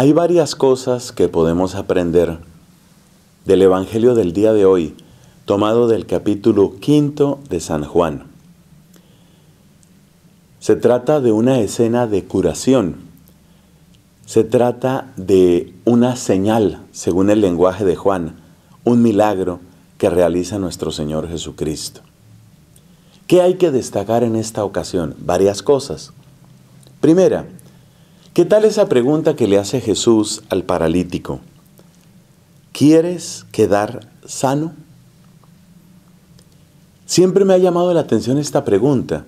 Hay varias cosas que podemos aprender del Evangelio del día de hoy, tomado del capítulo quinto de San Juan. Se trata de una escena de curación. Se trata de una señal, según el lenguaje de Juan, un milagro que realiza nuestro Señor Jesucristo. ¿Qué hay que destacar en esta ocasión? Varias cosas. Primera, ¿Qué tal esa pregunta que le hace Jesús al paralítico? ¿Quieres quedar sano? Siempre me ha llamado la atención esta pregunta,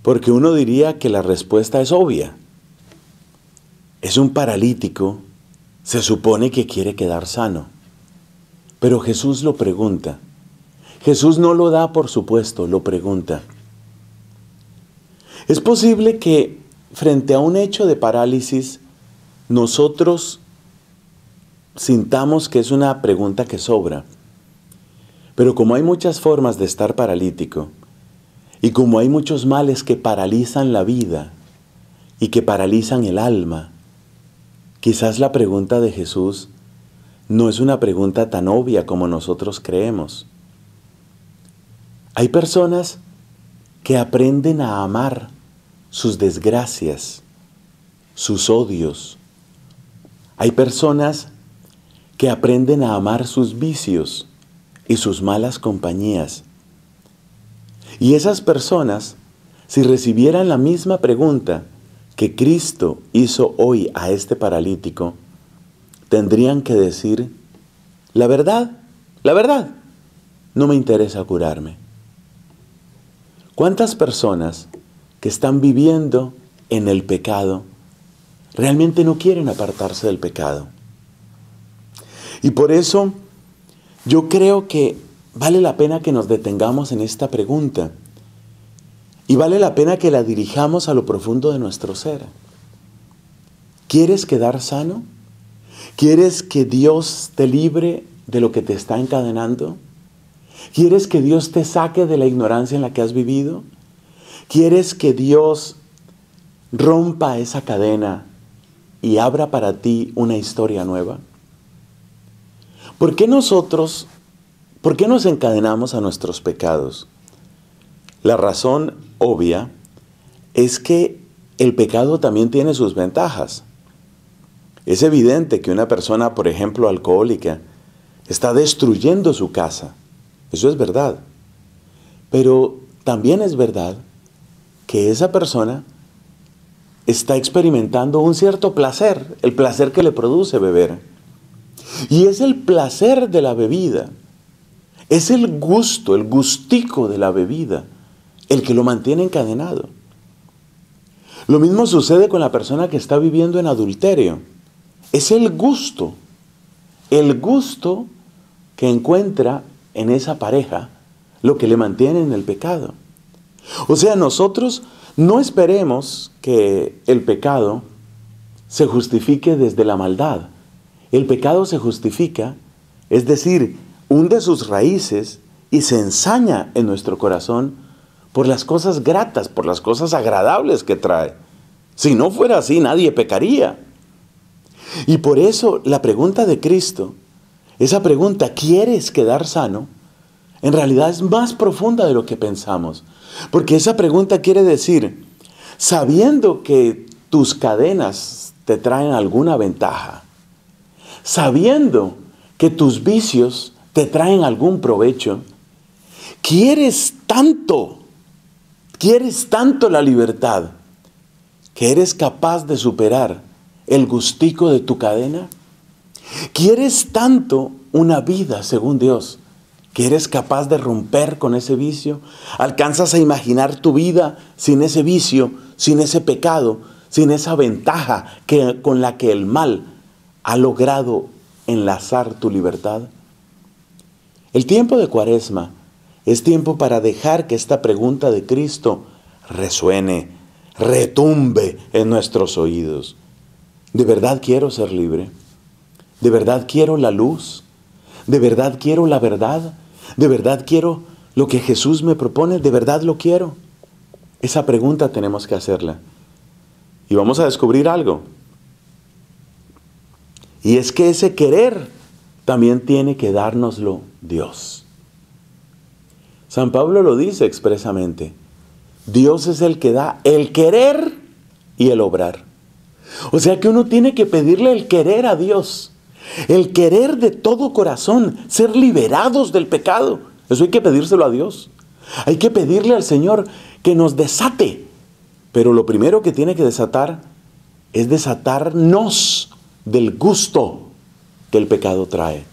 porque uno diría que la respuesta es obvia. Es un paralítico, se supone que quiere quedar sano, pero Jesús lo pregunta. Jesús no lo da, por supuesto, lo pregunta. Es posible que frente a un hecho de parálisis, nosotros sintamos que es una pregunta que sobra. Pero como hay muchas formas de estar paralítico, y como hay muchos males que paralizan la vida y que paralizan el alma, quizás la pregunta de Jesús no es una pregunta tan obvia como nosotros creemos. Hay personas que aprenden a amar sus desgracias, sus odios. Hay personas que aprenden a amar sus vicios y sus malas compañías. Y esas personas, si recibieran la misma pregunta que Cristo hizo hoy a este paralítico, tendrían que decir, la verdad, la verdad, no me interesa curarme. ¿Cuántas personas que están viviendo en el pecado realmente no quieren apartarse del pecado. Y por eso yo creo que vale la pena que nos detengamos en esta pregunta y vale la pena que la dirijamos a lo profundo de nuestro ser. ¿Quieres quedar sano? ¿Quieres que Dios te libre de lo que te está encadenando? ¿Quieres que Dios te saque de la ignorancia en la que has vivido? ¿Quieres que Dios rompa esa cadena y abra para ti una historia nueva? ¿Por qué nosotros, por qué nos encadenamos a nuestros pecados? La razón obvia es que el pecado también tiene sus ventajas. Es evidente que una persona, por ejemplo, alcohólica, está destruyendo su casa. Eso es verdad. Pero también es verdad que esa persona está experimentando un cierto placer, el placer que le produce beber. Y es el placer de la bebida, es el gusto, el gustico de la bebida, el que lo mantiene encadenado. Lo mismo sucede con la persona que está viviendo en adulterio. Es el gusto, el gusto que encuentra en esa pareja, lo que le mantiene en el pecado. O sea, nosotros no esperemos que el pecado se justifique desde la maldad. El pecado se justifica, es decir, hunde sus raíces y se ensaña en nuestro corazón por las cosas gratas, por las cosas agradables que trae. Si no fuera así, nadie pecaría. Y por eso la pregunta de Cristo, esa pregunta, ¿quieres quedar sano? en realidad es más profunda de lo que pensamos. Porque esa pregunta quiere decir, sabiendo que tus cadenas te traen alguna ventaja, sabiendo que tus vicios te traen algún provecho, quieres tanto, quieres tanto la libertad, que eres capaz de superar el gustico de tu cadena. Quieres tanto una vida según Dios, eres capaz de romper con ese vicio. Alcanzas a imaginar tu vida sin ese vicio, sin ese pecado, sin esa ventaja con la que el mal ha logrado enlazar tu libertad. El tiempo de Cuaresma es tiempo para dejar que esta pregunta de Cristo resuene, retumbe en nuestros oídos. ¿De verdad quiero ser libre? ¿De verdad quiero la luz? ¿De verdad quiero la verdad? ¿De verdad quiero lo que Jesús me propone? ¿De verdad lo quiero? Esa pregunta tenemos que hacerla. Y vamos a descubrir algo. Y es que ese querer también tiene que dárnoslo Dios. San Pablo lo dice expresamente. Dios es el que da el querer y el obrar. O sea que uno tiene que pedirle el querer a Dios. El querer de todo corazón ser liberados del pecado. Eso hay que pedírselo a Dios. Hay que pedirle al Señor que nos desate. Pero lo primero que tiene que desatar es desatarnos del gusto que el pecado trae.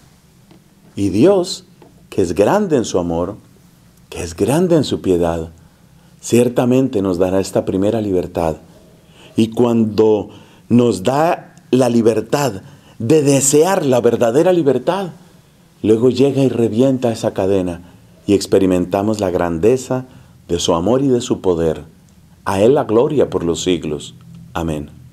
Y Dios, que es grande en su amor, que es grande en su piedad, ciertamente nos dará esta primera libertad. Y cuando nos da la libertad de desear la verdadera libertad, luego llega y revienta esa cadena y experimentamos la grandeza de su amor y de su poder. A Él la gloria por los siglos. Amén.